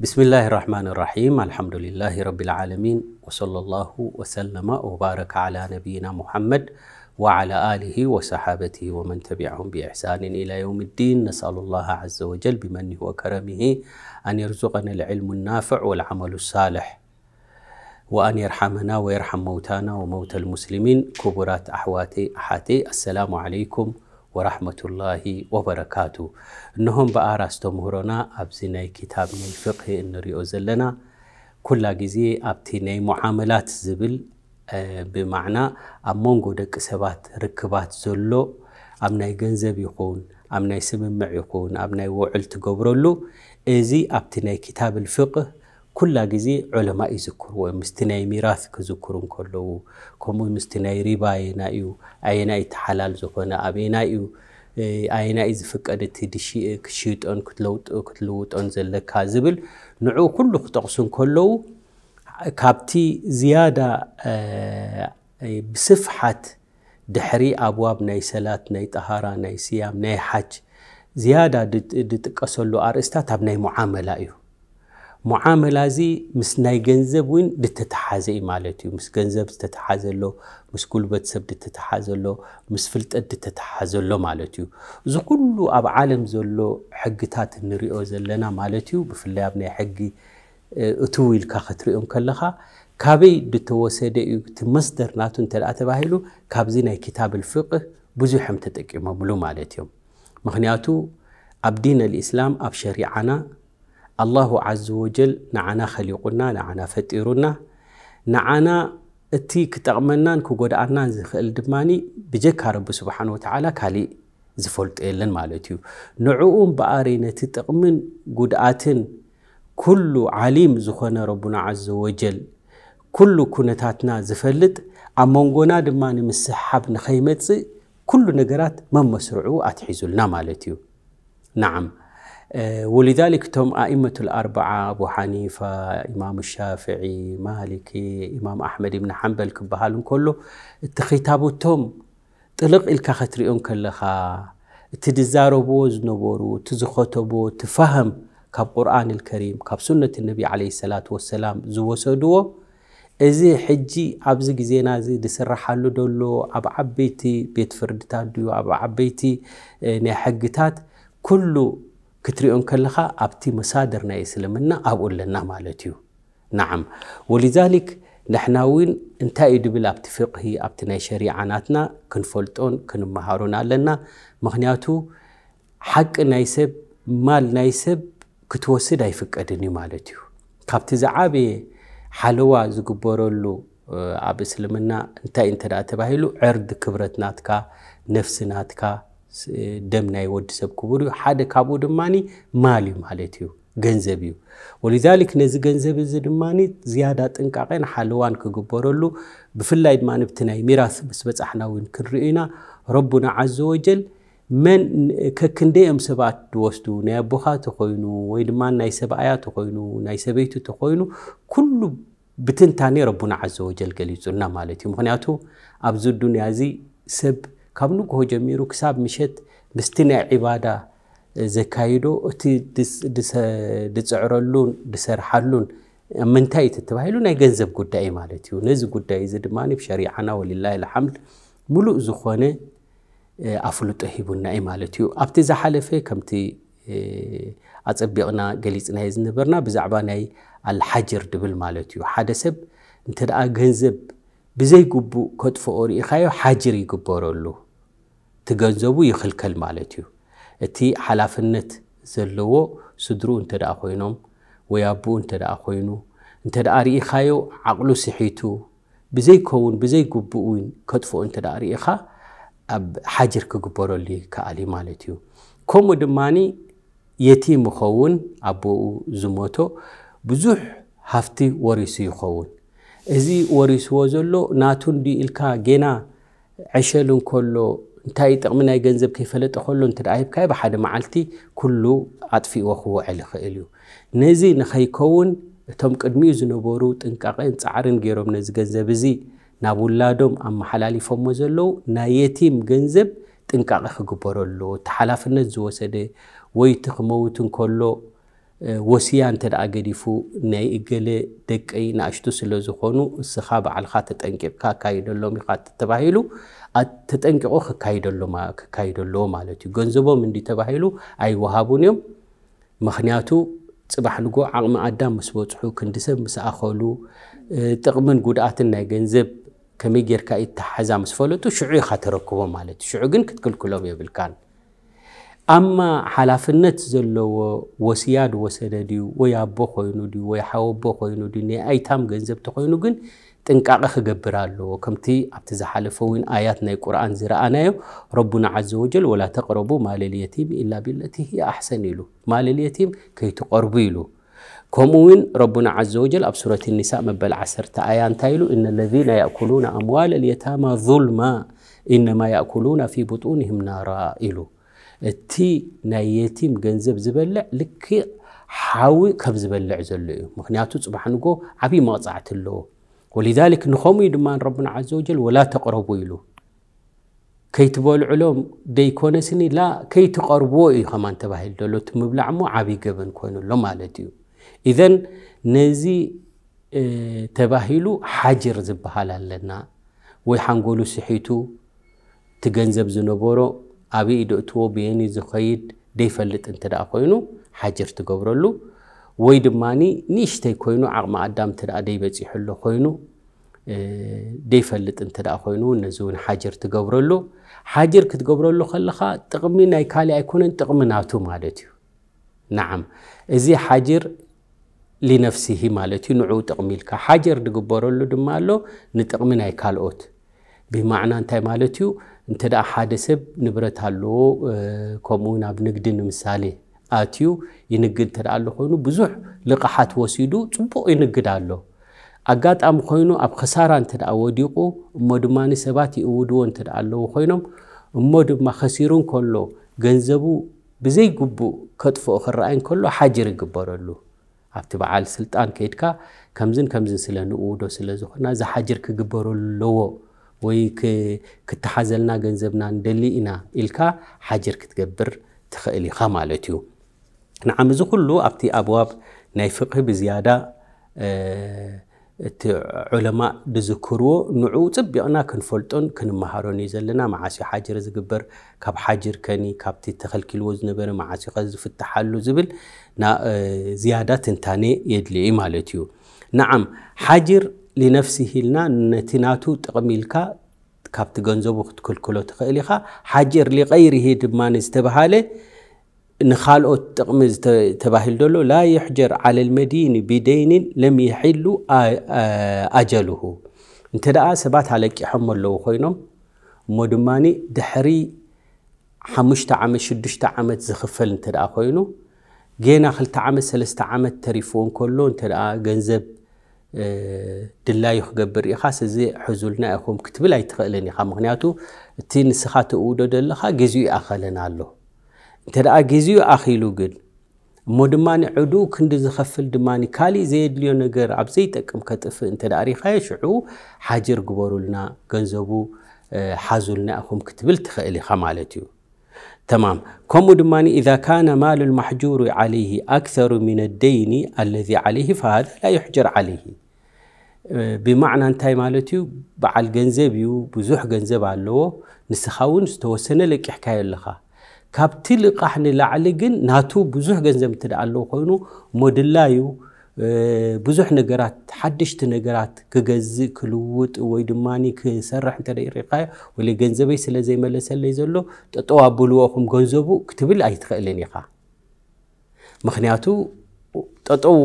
بسم الله الرحمن الرحيم الحمد لله رب العالمين وصلى الله وسلم وبارك على نبينا محمد وعلى آله وصحابته ومن تبعهم بإحسان إلى يوم الدين نسأل الله عز وجل بمنه وكرمه أن يرزقنا العلم النافع والعمل الصالح وأن يرحمنا ويرحم موتانا وموتى المسلمين كبرات أحواتي أحاتي السلام عليكم ورحمة الله وبركاته نهم بآر استمهرنا أبزيني كتاب من الفقه النري أزلنا كل جزي أبتيني معاملات زبل اه، بمعنى أمونغو دك سبات ركبات زلو أمناي جنزب يكون أمناي سمم يكون أمناي وعل تقبرلو إزي أبتيني كتاب الفقه ኩላ ግዜ ዑለማ እዩ ዝክርዎ ምስቲ ናይ ሚራስ ክዝክሩ ከለዉ ከምኡ ምስቲ ናይ ሪባ ኣየና እዩ ኣየናይ ተሓላል ዝኾነ ኣበየና እዩ ኣየና እዩ ዝፍቀድ እቲ ክሽይጦን ክትልውጦን ዘለካ ዝብል ንዑ ኩሉ ክጠቕሱ ከለዉ ካብቲ ዝያዳ ብስፍሓት ድሕሪ ኣብዋብ ናይ ሰላት ናይ ጠሃራ ናይ ስያም ናይ ሓጅ ዝያዳ ዝጥቀሰሉ ኣርእስታት ኣብ ናይ ሙዓመላ እዩ ሙዓመላ እዚ ምስ ናይ ገንዘብ እውን ድተተሓዘ እዩ ማለት እዩ ምስ ገንዘብ ዝተተሓዘሎ ምስ ጉልበት ሰብ ድተተሓዘሎ ምስ ፍልጠት ድተተሓዘሎ ማለት እዩ እዚ ኩሉ ኣብ ዓለም ዘሎ ሕግታት እንሪኦ ዘለና ማለት እዩ ብፍላይ ኣብ ናይ ሕጊ እትው ኢልካ ክትሪኦም ከለኻ ካበይ ድተወሰደ እዩ እቲ መስደር ናቱ እንተ ደኣ ተባሂሉ ካብዚ ናይ ክታብ ልፍቅህ ብዙሖም ተጠቂሞምሉ ማለት እዮም ምክንያቱ ኣብ ዲን ልእስላም ኣብ ሸሪዓና ኣላሁ ዓዘ ወጀል ንዓና ኸሊቑና ንዓና ፈጢሩና ንዓና እቲ ክጠቕመናን ክጎድኣናን ዝኽእል ድማኒ ብጀካ ረቢ ስብሓን ወተዓላ ካሊእ ዝፈልጦ የለን ማለት እዩ ንዕኡ እምበኣሪ ነቲ ጥቕምን ጉድኣትን ኩሉ ዓሊም ዝኾነ ረቡና ዓዘ ወጀል ኩሉ ኩነታትና ዝፈልጥ ኣብ መንጎና ድማ ንምስሓብ ንኸይመፅእ ኩሉ ነገራት መመስርዑ ኣትሒዙልና ማለት እዩ ናዓም آه، ولذلك تم أئمة الأربعة أبو حنيفة إمام الشافعي مالكي إمام أحمد بن حنبل كبهال كله التخيتابو تم تلق الكاختري أنك لخا تدزاربو تزخوتو تزخطبو تفهم كاب قرآن الكريم كاب سنة النبي عليه الصلاة والسلام زو سودو إزي حجي أبزق زينا زي دسر حالو دولو أب عبيتي بيت فردتات ديو أب عبيتي آه، نحقتات كلو ክትሪኦን ከለኻ ኣብቲ መሳድር ናይ እስልምና ኣብኡ ኣለና ማለት እዩ ንዓም ወሊዛሊክ ንሕና እውን እንታይ እዩ ድብል ኣብቲ ፍቕሂ ኣብቲ ናይ ሸሪዓናትና ክንፈልጦን ክንመሃሮን ኣለና ምክንያቱ ሓቂ ናይ ሰብ ማል ናይ ሰብ ክትወስድ ኣይፍቀድን እዩ ማለት እዩ ካብቲ ዝዓበየ ሓለዋ ዝግበረሉ ኣብ እስልምና እንታይ እንተ ተባሂሉ ዕርዲ ክብረትናትካ ነፍሲናትካ ደም ናይ ወዲ ሰብ ክቡር እዩ ሓደ ካብኡ ድማ ማል እዩ ማለት እዩ ገንዘብ እዩ ወሊዛሊክ ነዚ ገንዘብ እዚ ድማ ዝያዳ ጥንቃቐን ሓለዋን ክግበረሉ ብፍላይ ድማ ብቲ ናይ ሚራስ ምስ በፃሕና እውን ክንርዩ ኢና ረቡና ዓዘ ወጀል መን ከክንደዮም ሰባት ድወስዱ ናይ ኣቦኻ ተኮይኑ ወይ ድማ ናይ ሰብኣያ ተኮይኑ ናይ ሰበይቲ ተኮይኑ ኩሉ ብትንታኔ ረቡና ዓዘ ወጀል ገሊፁና ማለት እዩ ምክንያቱ ኣብዚ ዱንያ እዚ ሰብ ካብ ንግሆ ጀሚሩ ክሳብ ምሸት ምስቲ ናይ ዒባዳ ዘካይዶ እቲ ድፅዕረሉን ድሰርሓሉን ኣብ ምንታይ እቲ ተባሂሉ ናይ ገንዘብ ጉዳይ ማለት እዩ ነዚ ጉዳይ እዚ ድማ ብሸሪዓና ወልላ ልሓምድ ሙሉእ ዝኾነ ኣፍልጦ ሂቡና እዩ ማለት እዩ ኣብቲ ዝሓለፈ ከምቲ ኣፀቢቕና ገሊፅናየ ዝነበርና ብዛዕባ ናይ ኣልሓጅር ድብል ማለት እዩ ሓደ ሰብ እንተ ደኣ ገንዘብ ብዘይ ጉቡእ ከጥፍኦ ርኢኻዮ ሓጅር ይግበረሉ ትገንዘቡ ይኽልከል ማለት እዩ እቲ ሓላፍነት ዘለዎ ስድሩ እንተደኣ ኮይኖም ወይ ኣቦኡ እንተደኣ ኮይኑ እንተደኣ ርኢኻዮ ዓቕሉ ስሒቱ ብዘይከውን ብዘይ ግቡእ ከጥፍኦ እንተደ ርኢኻ ኣብ ሓጅር ክግበረሉ ይከኣልእ ማለት እዩ ከምኡ ድማኒ የቲም ኸውን ኣቦኡ ዝሞቶ ብዙሕ ሃፍቲ ወሪሱ ይኸውን እዚ ወሪስዎ ዘሎ ናቱ ንዲ ኢልካ ጌና ዕሸል እንከሎ እንታይ ጥቕሚ ናይ ገንዘብ ከይፈለጠ ከሎ እንተ ሂብካ ብሓደ መዓልቲ ኩሉ ኣጥፊእዎ ክውዕል ይኽእል እዩ ነዚ ንኸይከውን እቶም ቅድሚኡ ዝነበሩ ጥንቃቐን ፃዕርን ገይሮም ነዚ ገንዘብ እዚ ናብ ውላዶም ኣመሓላሊፎሞ ዘለው ናይ የቲም ገንዘብ ጥንቃቐ ክግበረሉ ተሓላፍነት ዝወሰደ ወይቲ ክመውት እንከሎ ወስያ እንተ ደኣ ገዲፉ ናይ እገለ ደቀይ ንኣሽቱ ስለ ዝኾኑ እስኻ በዓልካ ተጠንቂቕካ ካይደሎም ኢኻ ተባሂሉ ተጠንቂቑ ክካይደለዎ ማለት እዩ ገንዘቦም እንዲ ተባሂሉ ኣይወሃቡን እዮም ምክንያቱ ፅባሕ ንጎ ዓቕሚ ኣዳም ምስ በፅሑ ክንዲሰብ ምስ ኣኸሉ ጥቕምን ጉድኣትን ናይ ገንዘብ ከመይ ጌርካ ኢተሓዛ ምስ ፈለጡ ሽዑ ኢካ ተረክቦም ማለት እዩ ሽዑ ግን ክትክልክሎም የብልካን أما حلفنة زلوا وسياد وسنديو ويا بخوينو دي ويا حاو بخوينو دي ني أي تام جنزب تخوينو جن تنكاقخ قبرالو كمتي أبتزحالفوين آياتنا القرآن زرعانا ربنا عز وجل ولا تقربوا مال اليتيم إلا بالتي هي أحسن له مال اليتيم كي تقربي له كموين ربنا عز وجل أب سورة النساء مبل عسر تآيان تايلو إن الذين يأكلون أموال اليتامى ظلما إنما يأكلون في بطونهم نارا إلو እቲ ናይ የቲም ገንዘብ ዝበልዕ ልክዕ ሓዊ ከም ዝበልዕ ዘሎ እዩ ምክንያቱ ፅባሕ ንጎ ዓብዪ መቕፃዕቲ ኣለዎ ወሊዛሊክ ንከምኡ ድማ ረብና ዓዘ ወጀል ወላ ተቐረቡ ኢሉ ከይትበልዕሎም ደይኮነስኒ ላ ከይትቐርብዎ እዩ ከማን ተባሂሉ ዘሎ እቲ ምብላዕ እሞ ዓብዪ ገበን ኮይኑሎ ማለት እዩ ኢዘን ነዚ ተባሂሉ ሓጅር ዝበሃል ኣለና ወይ ሓንጎሉ ስሒቱ እቲ ገንዘብ ዝነበሮ ኣብይ ኢዶ እትዎ ብየኒ ዝኸይድ ደይፈልጥ እንተ ደኣ ኮይኑ ሓጅር ትገብረሉ ወይ ድማኒ ንእሽተይ ኮይኑ ዓቕሚ ኣዳም እተ ደይበፂሑሉ ኮይኑ ደይፈልጥ እንተ ደኣ ኮይኑ ነዚ እውን ሓጅር ትገብረሉ ሓጅር ክትገብረሉ ከለካ ጥቕሚ ናይ ካሊእ ኣይኮነን ጥቕሚ ናቱ ማለት እዩ ንዓም እዚ ሓጅር ሊነፍሲሂ ማለት እዩ ንዕኡ ጥቕሚ ኢልካ ሓጀር ዝግበረሉ ድማ ኣሎ ንጥቕሚ ናይ ካልኦት ብማዕና እንታይ ማለት እዩ እንተ እንተዳ ሓደ ሰብ ንብረት ኣለዎ ከምኡ ናብ ንግዲ ንምሳሌ ኣትዩ ይንግድ እተ ኣሎ ኮይኑ ብዙሕ ልቕሓት ወሲዱ ፅቡቅ ይንግድ ኣሎ ኣጋጣሚ ኮይኑ ኣብ ክሳራ እንተ ወዲቁ እሞ ድማ ሰባት ይእውድዎ እንተ ኣለዎ ኮይኖም እሞ ድማ ከሲሩ ከሎ ገንዘቡ ብዘይግቡእ ከጥፍኦ ክረኣይ ከሎ ሓጅር ይግበረሉ ኣብቲ በዓል ስልጣን ከይድካ ከምዝን ከምዝን ስለ ንእውዶ ስለ ዝኾና እዚ ሓጅር ክግበረሉ ኣለዎ وي كتحازلنا غنزبنا ندلينا إلكا حجر كتقبر تخيلي خامالتيو نعم زو كلو أبتي أبواب نايفقه بزيادة أه علماء دزكرو نعو تبيعنا كنفلتون كنمهارون يزلنا معاسي حجر زقبر كاب حجر كني كابتي تخل كل وزن بره معاسي قز في التحلو زبل نا زيادة تنتاني يدلي مالتيو نعم حجر لنفسه لنا نتناتو تقميلكا كابت غنزوبو كل كلو تخيلي خا حاجر لغيره دبمان نخال أو تقميز تباهل دولو لا يحجر على المدينة بدين لم يحلو أجله انت دعا سبات عليك حمو اللو خوينو مدماني دحري حمشت عام شدشت عام زخفل انت دعا خوينو جينا خلت عام سلست عام تريفون كله انت دعا غنزب ድላዩ ክገብር ኢኻ ስዚ ሕዙልና ኢኹም ክትብል ኣይትኽእልን ኢኻ ምክንያቱ እቲ ንስኻ ትእውዶ ዘለኻ ግዜኡ ይኣኸለን ኣሎ እንተ ደኣ ግዜኡ ኣኺሉ ግን እሞ ድማ ዕዱ ክንዲ ዝኸፍል ድማ ካሊእ ዘየድልዮ ነገር ኣብ ዘይጠቅም ከጥፍእ እንተ ዳ ሪኻየ ሽዑ ሓጅር ግበሩልና ገንዘቡ ሓዙልና ኢኹም ክትብል ትኽእል ኢኻ ማለት እዩ تمام كومود ماني إذا كان مال المحجور عليه أكثر من الدين الذي عليه فهذا لا يحجر عليه بمعنى أن تاي مالتيو بعل جنزبيو بزوح جنزب على لو نسخون استوسنا لك حكاية لها كابتل قحن لعلقن ناتو بزوح جنزب تدع لو خوينو مودلايو ብዙሕ ነገራት ሓደሽቲ ነገራት ክገዝእ ክልውጥ ወይ ድማ ክሰርሕ እንተደኢርኢካዮ ወለ ገንዘበይ ስለ ዘይመለሰለይ ዘሎ ጠጠው ኣብልዎኹም ገንዘቡ ክትብል ኣይትኽእልን ኢኻ ምክንያቱ ጠጠው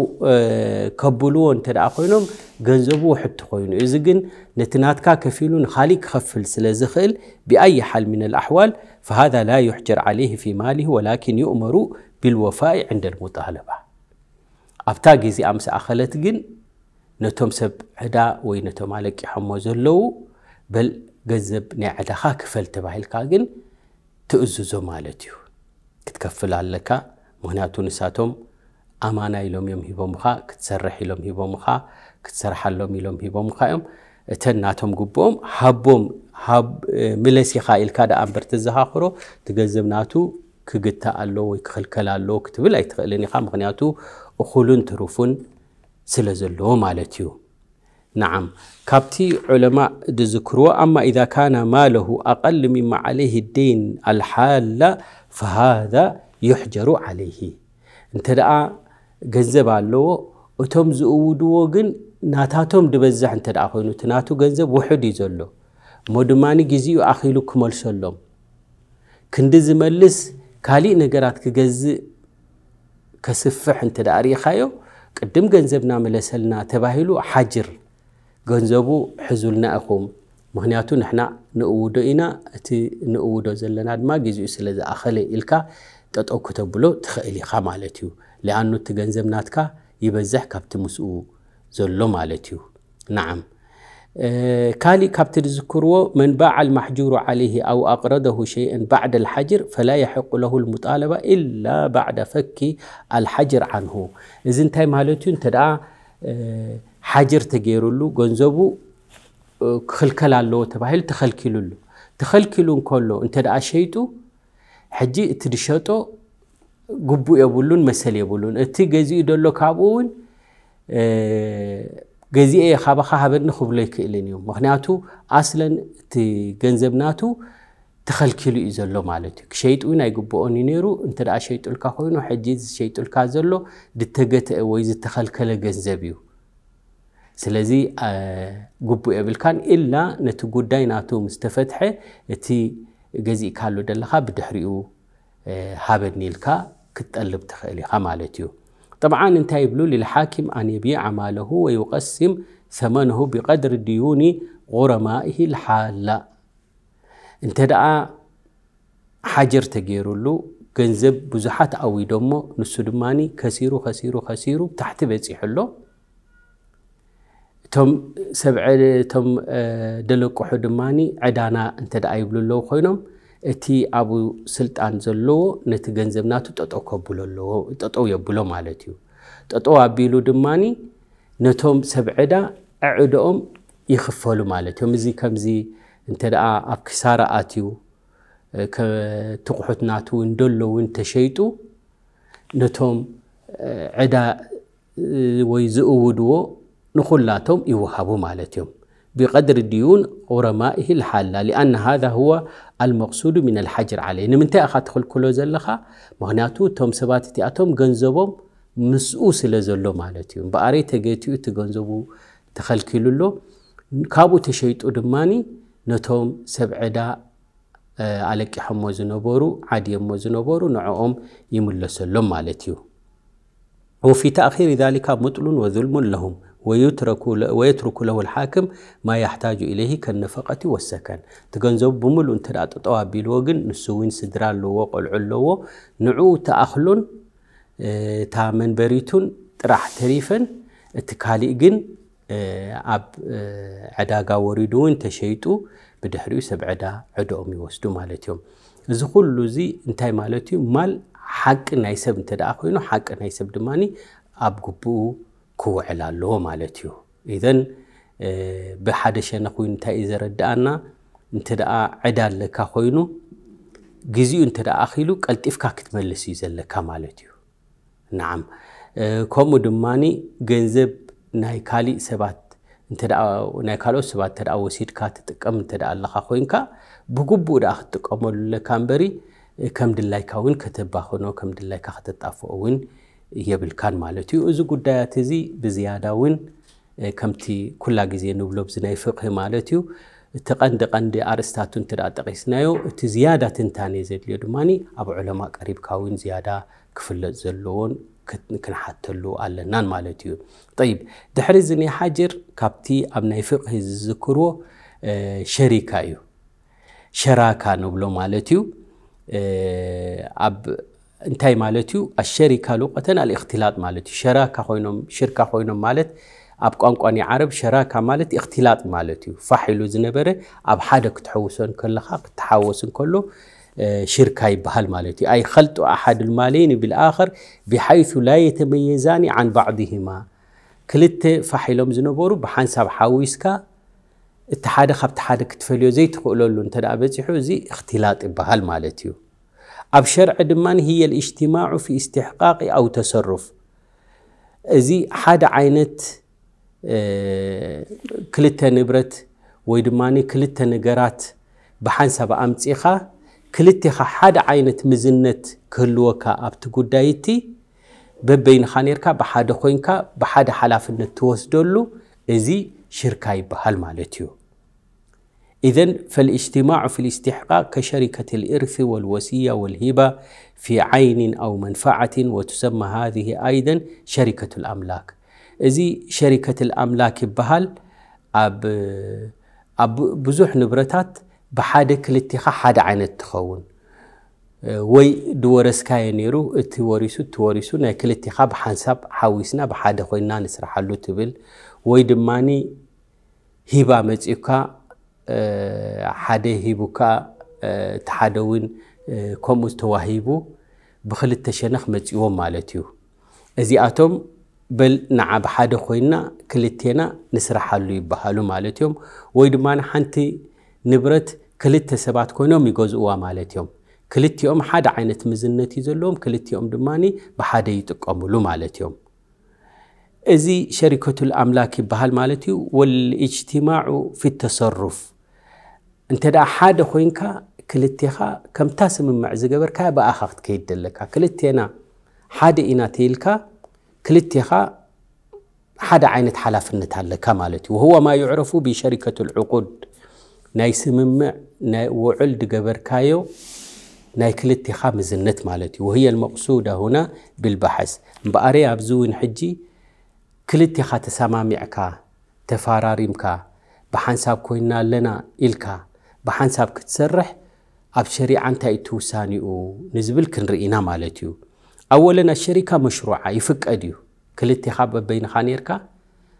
ከብልዎ እንተ ደኣ ኮይኖም ገንዘቡ ውሕቲ ኮይኑ እዚ ግን ነቲ ናትካ ከፊሉ ንካሊእ ክኸፍል ስለ ዝኽእል ብኣይ ሓል ምን ልኣሕዋል فهذا لا يحجر عليه في ماله ولكن يؤمر بالوفاء عند المطالبه ኣብታ ግዜ ምስ ኣኸለት ግን ነቶም ሰብ ዕዳ ወይ ነቶም ኣለቂሖሞ ዘለው በል ገንዘብ ናይ ዕዳኻ ክፈል ተባሂልካ ግን ትእዝዞ ማለት እዩ ክትከፍል ኣለካ ምክንያቱ ንሳቶም ኣማና ኢሎም እዮም ሂቦምካ ክትሰርሕ ኢሎም ሂቦምካ ክትሰርሓሎም ኢሎም ሂቦምካ እዮም እተን ናቶም ግብኦም ሃቦም ምለሲ ምለሲኻ ኢልካ ዳ እምበር ትዘኻኽሮ ትገንዘብ ናቱ ክግታእ ኣሎ ወይ ክኽልከል ኣሎ ክትብል ኣይትኽእልን ኢኻ ምክንያቱ እኹሉን تروفون سلزلو ዘለዎ نعم كابتي علماء ذكروا أما إذا كان ماله أقل مما عليه الدين الحال فهذا يحجر عليه انت دعا جنزب علو أتم زودوا جن ناتاتهم دبزح انت دعا خينو تناتو جنزب وحد يزلو مدماني جزيو أخيلو كمل سلم كندز ملس كالي نجرات كجز ከስፍሕ እንተ ደኣ ርኢኻዮ ቅድም ገንዘብና መለሰልና ተባሂሉ ሓጅር ገንዘቡ ሕዙልና ኢኹም ምክንያቱ ንሕና ንእውዶ ኢና እቲ ንእውዶ ዘለና ድማ ግዜኡ ስለ ዝኣኸለ ኢልካ ጠጠው ክተብሎ ትኽእል ኢኻ ማለት እዩ ሊኣኑ እቲ ገንዘብናትካ ይበዝሕ ካብቲ ምስኡ ዘሎ ማለት እዩ ንዓም آه، كالي كابتر زكرو من باع المحجور عليه أو أقرضه شيئا بعد الحجر فلا يحق له المطالبة إلا بعد فك الحجر عنه إذن تاي مالتون تدعى آه، حجر تغيرولو غنزبو آه، خلقلا لو تباهل تخلقلولو تخلقلون كلو انت دعى شيطو حجي تدشطو قبو يبولون مسل يبولون اتي غزي دولو كابون اه ገዚአ ካባካ ሃበኒ ክብሎ ይክእልን እዩ ምክንያቱ ኣስለን እቲ ገንዘብናቱ ተኸልኪሉ እዩ ዘሎ ማለት እዩ ክሸይጡ ናይ ኣይግብኦን እዩ ነይሩ እንተ ደኣ ሸይጡልካ ኮይኑ ሕጂ ዝሸይጡልካ ዘሎ ድተገተአ ወይ ዝተኸልከለ ገንዘብ እዩ ስለዚ ግቡእ የብልካን ኢልና ነቲ ጉዳይ ናቱ ምስ ተፈትሐ እቲ ገዚእካሉ ደለካ ብድሕሪኡ ሃበኒ ኢልካ ክትጠልብ ትኽእል ኢኻ ማለት እዩ طبعا انت يبلو للحاكم ان يبيع ماله ويقسم ثمنه بقدر ديون غرمائه الحالة انت دعا حجر تغير له جنزب بزحات او يدومو نسودماني كسيرو خسيرو خسيرو تحت بيت يحلو تم سبع تم آه، دلق حدماني عدانا انت دعا يبلو له خوينهم እቲ ኣብ ስልጣን ዘለዎ ነቲ ገንዘብ ናቱ ጠጠው ከብሎ ኣለዎ ጠጠው የብሎ ማለት እዩ ጠጠው ኣቢሉ ድማኒ ነቶም ሰብ ዕዳ ኣዕድኦም ይኽፈሉ ማለት እዮም እዚ ከምዚ እንተ ደኣ ኣብ ክሳራ ኣትዩ ትቑሑት ናቱ እውን ደሎ እውን ተሸይጡ ነቶም ዕዳ ወይ ዝእውድዎ ንኩላቶም ይወሃቡ ማለት እዮም بقدر ديون ورمائه الحالة لأن هذا هو المقصود من الحجر عليه نمنتي أخذ كله زلخة مهناتو توم سبات تأتوم جنزبهم مسؤوس لزلو مالتيهم بأري تجيتيو تجنزبو تخلكيلو له كابو تشيطو دماني نتوم سبعدا ኣለቂሖሞ ዝነበሩ ዓድዮሞ ዝነበሩ ንዕኦም ይምለሰሎም ማለት እዩ وفي تأخير ذلك ሙጥሉን وظلم لهم ويترك ويترك له الحاكم ما يحتاج إليه كالنفقة والسكن تገንዘቡ بمل أنت አጥጠዋ ቢልዎ ግን نسوين سدرال ስድራ ኣለዎ ቆልዑ ኣለዎ ንዑ ተኣኽሎን እታ መንበሪቱን ጥራሕ ተሪፈን እቲ ካሊእ ግን ኣብ ዕዳጋ ወሪዱ እውን ተሸይጡ ብድሕሪኡ ሰብ ዕዳ ዕድኦም ይወስዱ ማለት እዮም እዚ ኩሉ እዚ እንታይ حق نايسب ማል ሓቂ ናይ ክውዕል ኣለዎ ማለት እዩ ኢዘን ብሓደ ሸነ ኮይኑ እንታይ እዩ ዘረድኣና እንተ ደኣ ዕዳ ኣለካ ኮይኑ ግዜኡ እንተ ደኣ ኣኺሉ ቀልጢፍካ ክትመልስ እዩ ዘለካ ማለት እዩ ንዓም ከምኡ ድማኒ ገንዘብ ናይ ካሊእ ሰባት ናይ ካልኦት ሰባት እተ ወሲድካ ትጥቀም እንተ ኣለካ ኮይንካ ብግቡእ ደኣ ለካ እምበሪ ከም ድላይካ እውን ከተባኽኖ ከም ድላይካ ክተጣፍኦ እውን يبلكان مالتي وزو قدايات زي بزيادة وين كمتي كل جزية نبلوب زناي فقه مالتي تقند قند أرستاتون ترى تقيسنايو تزيادة تنتاني زي اللي دماني أبو علماء قريب كاوين زيادة كفل زلون كن حتى لو على نان مالتي طيب دحر زني حجر كابتي أبناي فقه الذكرو شريكايو شراكة نبلو مالتي أب انتاي مالتيو الشركة لوقتنا الاختلاط مالتي شراكة خوينم شركة خوينم مالت أبقون قاني عرب شراكة مالت اختلاط مالتيو فحيلو زنبرة أب حدك تحوسن كل خاك تحوسن كله شركة بهال مالتيو أي خلط أحد المالين بالآخر بحيث لا يتميزان عن بعضهما كلت فحيلهم زنبورو بحنسب حويسكا اتحاد خب اتحاد كتفليو زي تقولون لون تدابتي حوزي اختلاط بهال مالتيو أب شرع دمان هي الاجتماع في استحقاق أو تصرف زي حد عينت آه، كلتا نبرت ويدماني كلتا نقرات بحان سبا أمتسيخا حد عينت مزنت كلوكا أبتقو دايتي ببين خانيركا بحاد خوينكا بحاد حلاف النتوس دولو إزي شركاي بهالمالتيو إذا فالاجتماع في الاستحقاق كشركة الإرث والوسية والهبة في عين أو منفعة وتسمى هذه أيضا شركة الأملاك إذا شركة الأملاك بهال أب أب بزوح نبرتات بحادك الاتخاء حد عين التخون وي دورس كاينيرو التوريسو التوريسو ناك الاتخاء بحنسب حاويسنا بحادك وينا نسرحلو تبل ويدماني هبة مزيكا ሓደ ሂቡካ እቲ ሓደ እውን ከምኡ ዝተዋሂቡ ብክልተ ሸነክ መፅዎም ማለት እዩ እዚኣቶም በል ንዓ ብሓደ ኮይንና ክልቴና ንስራሓሉ ይበሃሉ ማለት እዮም ወይ ድማ ሓንቲ ንብረት ክልተ ሰባት ኮይኖም ይገዝእዋ ማለት እዮም ክልቲኦም ሓደ ዓይነት ምዝነት እዩ ዘለዎም ክልቲኦም ድማ ብሓደ ይጥቀምሉ ማለት እዮም እዚ ሸሪከት ኣምላክ ይበሃል ማለት እዩ ወልእጅትማዑ ፊ ተሰሩፍ انت دا حاد خوينكا كلتيخا كم تاسم مع زجبركا بأخفت كيد لك كلتينا حاد إنا تيلكا كلتيخا حدا عينة حلافنت هلكا مالتي وهو ما يعرف بشركة العقود ناي سممع ناي وعل دقبركايو ناي كلتي خامز النت مالتي وهي المقصودة هنا بالبحث بأري أبزوين حجي كلتي خا تسامامعكا تفاراريمكا بحنساب كوينا لنا إلكا بحنساب كتسرح أب شريعة أنت توساني أو نزبل كن رئينا مالتيو أولا الشركة مشروعة يفك أديو كل اتخاب بين خانيركا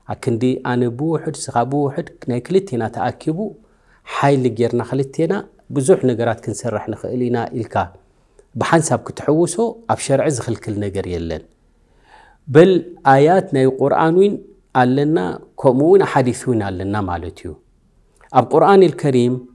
أكن دي أنا بوحد سخابو وحد كني كل اتنا تأكبو اللي جيرنا خلتينا بزوح نقرات كنسرح نخلينا إلكا بحنساب كتحوسو أب شرع زخل كل نقر يلن بل آياتنا القرآن وين قال لنا كومون حديثونا لنا مالتيو أب القرآن الكريم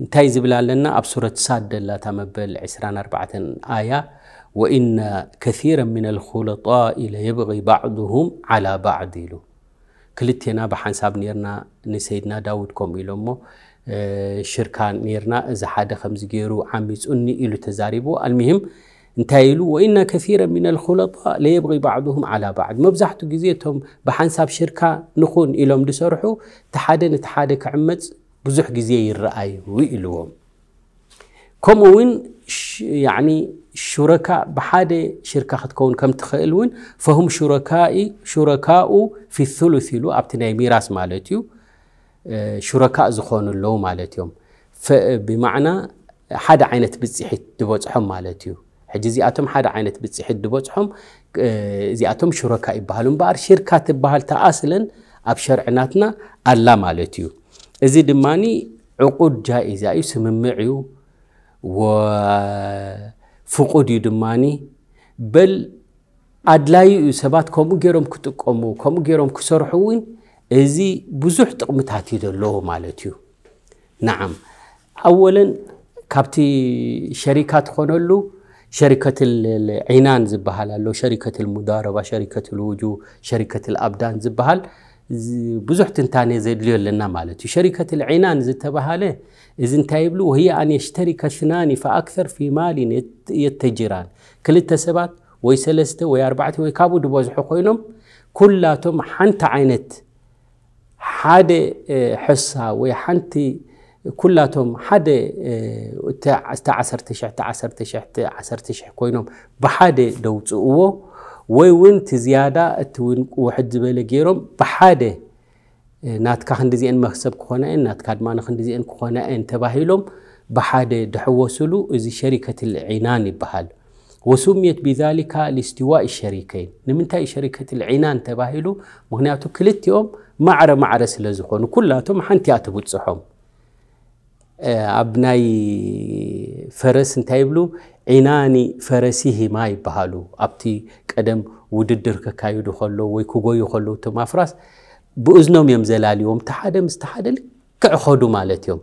انتهي بلا لنا أبصرة سادة لا تمبل عسران أربعة آية وإن كثيرا من الخلطاء لا يبغي بعضهم على بعض له كلتنا بحنساب نيرنا نسيدنا داود كوميلومو شركان نيرنا إذا حدا خمس جيرو عميس أني إلو تزاريبو المهم انتايلو وإن كثيرا من الخلطاء لا يبغي بعضهم على بعض مبزحتو جزيتهم بحنساب شركة نخون إلوم دسرحو تحادن تحادك عمز بزح جزية الرأي ويلوهم كم وين ش يعني شركاء بحادة شركة تكون كم تخيلون فهم شركائي شركاء في الثلث لو أبتنا ميراث مالتيو شركاء زخون اللو مالتيوم بمعنى حد عينة بتسحد دبوتهم مالتيو حجي زي أتم حد عينة بتسحد دبوتهم زي أتم شركاء بحالهم بار شركات بحال تأصلا أبشر عناتنا الله مالتيو إذا دماني عقود جائزة أيوة سمميعو وفقود يدماني بل أدلايو سبات كومو جيروم كتكومو كومو جيروم كسرحوين إذا بزوح تقمتاتي دلوه مالتيو نعم أولا كابتي شركات خونولو شركة العينان زبهال لو شركة المداربة شركة الوجو شركة الأبدان زبهال بزح تنتاني زيد اللي لنا مالتي شركة العنان زي تبعها له إذا تايبلو يبلو وهي أن يشتري كثنان فأكثر في مال يتجران كل التسبات ويسلست ويأربعة ويكابو دبوز حقوينهم كلاتهم حنت عينت حد حصة وحنت كلاتهم حد تعسر تشح تعسر تشح تعسر تشح كوينهم بحد دوت وو ويون تزيادة تون واحد زبالة جيرم بحادة ناتك إن مكسب كونا إن ناتك ما إن كونا إن تباهيلهم بحادة دحوسلو إذا شركة العنان بحال وسميت بذلك لاستواء الشريكين نمنتاي شركة العنان تباهيلو مهنياتو كلتيهم معرة معرة سلزخون كلاتهم حنتي أتبوت ኣብ أبناي فرس تايبلو عناني فرسيه ፈረሲሂማ بحالو أبتي قدم وددر كايدو خلو وي كوغويو خلو تما فراس بوزنوم يم زلاليوم تحاد مستحاد كعخدو مالتيوم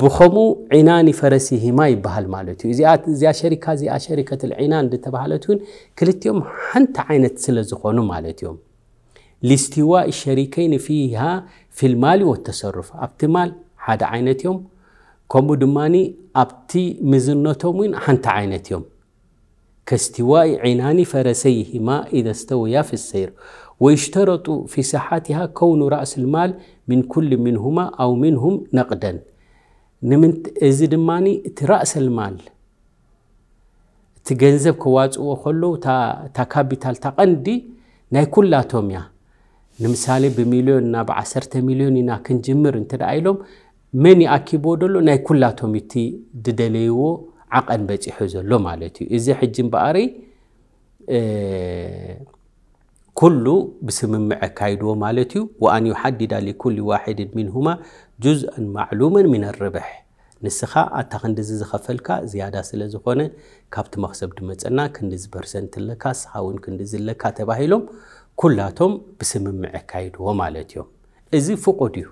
بخمو عناني فرسيه ما يبهال مالتيو زي زي شركة زي شركة العنان دي تبهالتون كلتيوم حنت عينة سلزخونو مالتيوم لاستواء الشريكين فيها في المال والتصرف ابتمال هذا عينة يوم كومو دماني ابتي مزنوتو من حنت عينة يوم كاستواء عينان فرسيهما إذا استويا في السير ويشترط في ساحاتها كون رأس المال من كل منهما أو منهم نقدا نمنت إذ ماني ترأس المال تجنزب كواز وخلو تا تكابيتال تقندي ناي كل أتوميا ንምሳሌ بمليون ናብ 10 مليون نا كنجمر انت ኢሎም مني ይኣኪቦ ደሎ ናይ ኩላቶም እቲ ድደለይዎ عقن بيصيحو زلو مالتي ازي حجين باري كله بسمم عكايدو مالتي وان يحدد لكل واحد منهما جزءا معلوما من الربح نسخه اتخندز زخفلكا زياده سلا زخونه كابت مخسب دمصنا كندز برسنت لكا ساون كندز لكا تباهيلوم كلاتهم بسمم عكايدو مالتي ازي فوقو ديو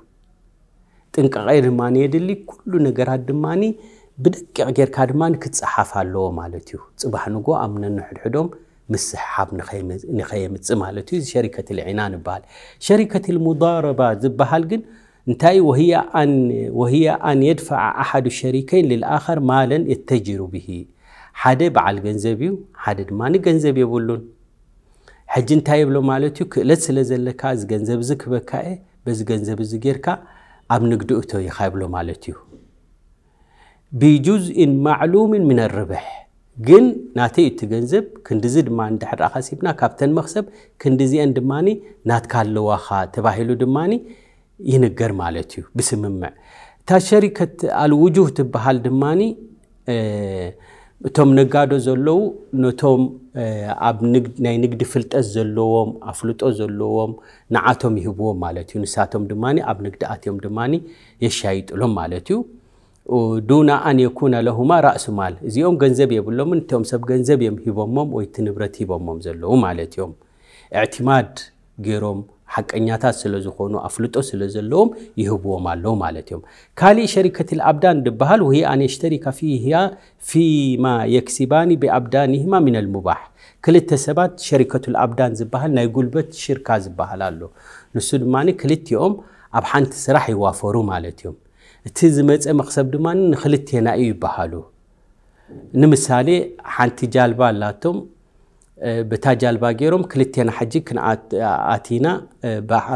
تنقغير ماني يدلي كل نغر ادماني بدك غير كادمان كتصحف الله مالتيو صباح نغو امن نحد حدوم مسحاب نخيم نخيم مالتيو شركه العنان بال شركه المضاربه زبحال جن انتاي وهي ان وهي ان يدفع احد الشريكين للاخر مالا يتجر به حد بعل جنزبيو حد ما نجنزب يقولون حج انتاي بلو مالتيو كلس لزلكا بكاي زكبكاي بس جنزب زكيركا ام نقدوتو يخايبلو مالتيو ብጁዝእን ማዕሉምን ምን ርብሕ ግን ናተይ እቲ ገንዘብ ክንዲዚ ድማ ንድሕር ኣኸሲብና ካብተን መክሰብ ክንዲዚአን ድማ ናትካ ኣለዋኻ ተባሂሉ ድማ ይንገር ማለት እዩ ብስምምዕ እታ ሸሪከት ኣልውጁህ ትበሃል ድማ እቶም ነጋዶ ዘለው ነቶም ኣብ ናይ ንግዲ ፍልጠት ዘለዎም ኣፍልጦ ዘለዎም ንዓቶም ይህብዎም ማለት እዩ ንሳቶም ድማ ኣብ ንግዲ ኣትዮም ድማ የሻይጥሎም ማለት እዩ دون أن يكون لهما رأس مال زيهم جنزب يبلهم من تهم سب جنزب يمهبهم ويتنبرت يبهم زلهم على تيوم اعتماد جيرهم حق أنياتات سلزخونو أفلتو سلزلهم يهبوا مالهم على تيوم كالي شركة الأبدان دبهل وهي أن يشترك فيها فيما يكسبان بأبدانهما من المباح كلت سبات شركة الأبدان زبهل نايقول بيت شركة زبهل له نسود ماني كلت يوم أبحانت سرح يوافروا مالتهم እቲ ዝመፀ መክሰብ ድማ ንክልቴና እዩ ይበሃሉ ንምሳሌ ሓንቲ ጃልባ ኣላቶም በታ ጃልባ ገይሮም ክልቴና ሕጂ ክንኣቲና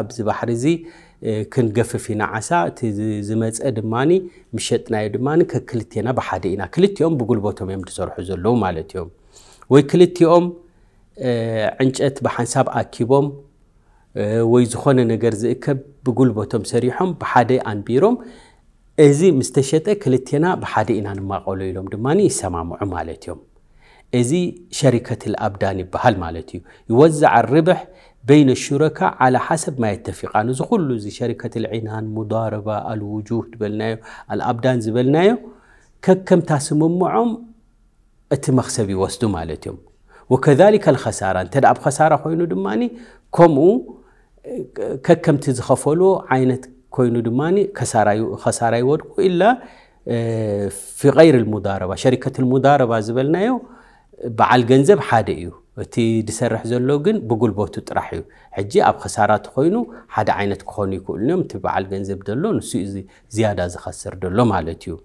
ኣብዚ ባሕሪ እዚ ክንገፍፍ ኢና ዓሳ እቲ ዝመፀ ድማ ምሸጥናዮ ድማ ከክልቴና ብሓደ ኢና ክልቲኦም ብጉልበቶም እዮም ዝሰርሑ ዘለዉ ማለት እዮም ወይ ክልቲኦም ዕንጨት ብሓንሳብ ኣኪቦም ወይ ዝኾነ ነገር ዝእከብ ብጉልበቶም ሰሪሖም ብሓደ ኣንቢሮም ازي مستشته كلتينا بحادينا نما قولو يلوم دماني سمامو عمالتيوم ازي شركة الابداني بحال مالتيو يوزع الربح بين الشركاء على حسب ما يتفقان زي كلو زي شركة العنان مضاربة الوجوه دبلنايو الابدان زبلنايو ككم تاسمم معهم اتمخسبي وسدو مالتيوم وكذلك الخسارة انت اب خسارة خوينو دماني كومو ككم تزخفولو عينت ኮይኑ ድማ ከሳራ ይወድቁ ኢላ ፊ غይር ሙዳረባ ሸሪከት ሙዳረባ ዝበልናዮ በዓል ገንዘብ ሓደ እዩ እቲ ዝሰርሕ ዘሎ ግን ብጉልበቱ ጥራሕ እዩ ሕጂ ኣብ ከሳራ ተኮይኑ ሓደ ዓይነት ክኾኑ ይክእሉ እዮም እቲ በዓል ገንዘብ ደሎ ንሱ ዝያዳ ዝኸስር ደሎ ማለት እዩ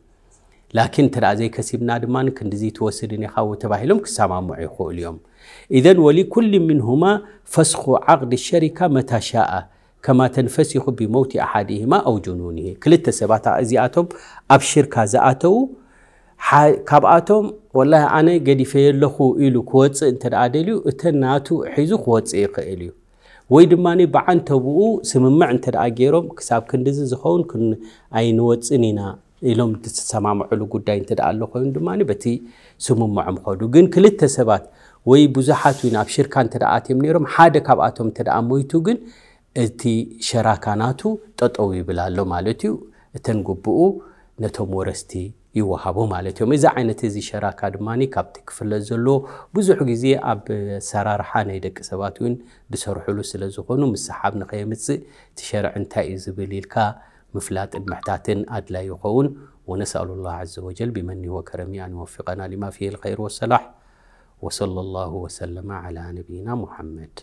ላኪን እንተ ዘይከሲብና ድማ ክንዲዚ ትወስድን ኢኻ ተባሂሎም ክሰማምዑ ይኽእሉ እዮም ኢዘን ወሊኩል ምንሁማ ፈስኹ ዓቕዲ ሸሪካ መታሻኣ ከማ ተንፈሲኹ ቢመውቲ ኣሓድህማ ኣው ጅኑኒሂ ክልተ ሰባት እዚኣቶም ኣብ ሽርካ ዝኣተዉ ካብኣቶም ወላ ኣነ ገዲፈየ ኣለኹ ኢሉ ክወፅእ እንተ ደልዩ እተን ናቱ ሒዙ ክወፅእ ይኽእል እዩ ወይ ድማ ብዓንተብኡ ስምምዕ እንተ ገይሮም ክሳብ ክንዲዚ ዝኸውን ኣይንወፅን ኢና ኢሎም ዝሰማምዕሉ ጉዳይ እንተ ኣሎ ኮይኑ ድማ በቲ ስምምዖም ከዱ ግን ክልተ ሰባት ወይ ብዙሓት ናብ ሽርካ እንተ ኣትዮም ነይሮም ሓደ ካብኣቶም እንተ ሞይቱ ግን እቲ ሸራካናቱ ጠጠው ይብል ኣሎ ማለት እዩ እተን ጉብኡ ነቶም ወረስቲ ይወሃቡ ማለት እዮም እዚ ዓይነት እዚ ሸራካ ድማ ካብቲ ክፍለ ዘለዎ ብዙሕ ግዜ ኣብ ኣሰራርሓ ናይ ደቂ ሰባት እውን ዝሰርሕሉ ስለ ዝኾኑ ምስሓብ ንኸየምፅእ እቲ ሸርዕ እንታይ እዩ ዝብል ኢልካ مفلات المحتاتن أدلا يخون ونسأل الله عز وجل بمنه وكرمه أن يوفقنا لما فيه الخير والصلاح وصلى الله وسلم على نبينا محمد